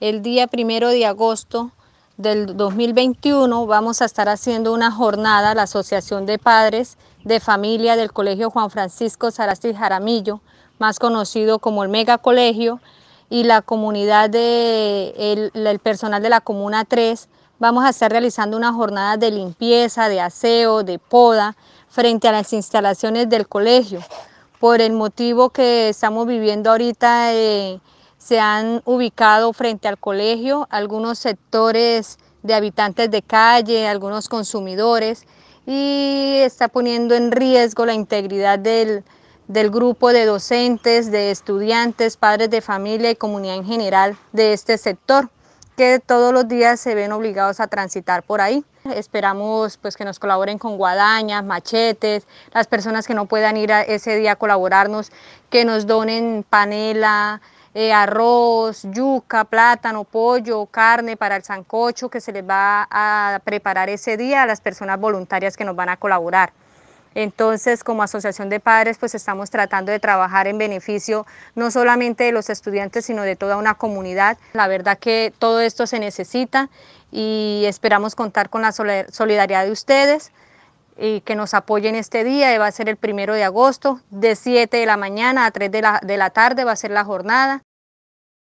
el día primero de agosto del 2021 vamos a estar haciendo una jornada, la Asociación de Padres de Familia del Colegio Juan Francisco Sarasti Jaramillo, más conocido como el Mega Colegio, y la comunidad de el, personal de la Comuna 3, vamos a estar realizando una jornada de limpieza, de aseo, de poda frente a las instalaciones del colegio, por el motivo que estamos viviendo ahorita. Eh, se han ubicado frente al colegio algunos sectores de habitantes de calle, algunos consumidores, y está poniendo en riesgo la integridad del, grupo de docentes, de estudiantes, padres de familia y comunidad en general de este sector que todos los días se ven obligados a transitar por ahí. Esperamos pues, que nos colaboren con guadañas, machetes, las personas que no puedan ir ese día a colaborarnos, que nos donen panela, eh, arroz, yuca, plátano, pollo, carne para el sancocho que se les va a preparar ese día a las personas voluntarias que nos van a colaborar. Entonces, como asociación de padres, pues estamos tratando de trabajar en beneficio no solamente de los estudiantes, sino de toda una comunidad. La verdad que todo esto se necesita y esperamos contar con la solidaridad de ustedes y que nos apoyen este día. Va a ser el primero de agosto, de 7 de la mañana a 3 de la, de la tarde va a ser la jornada.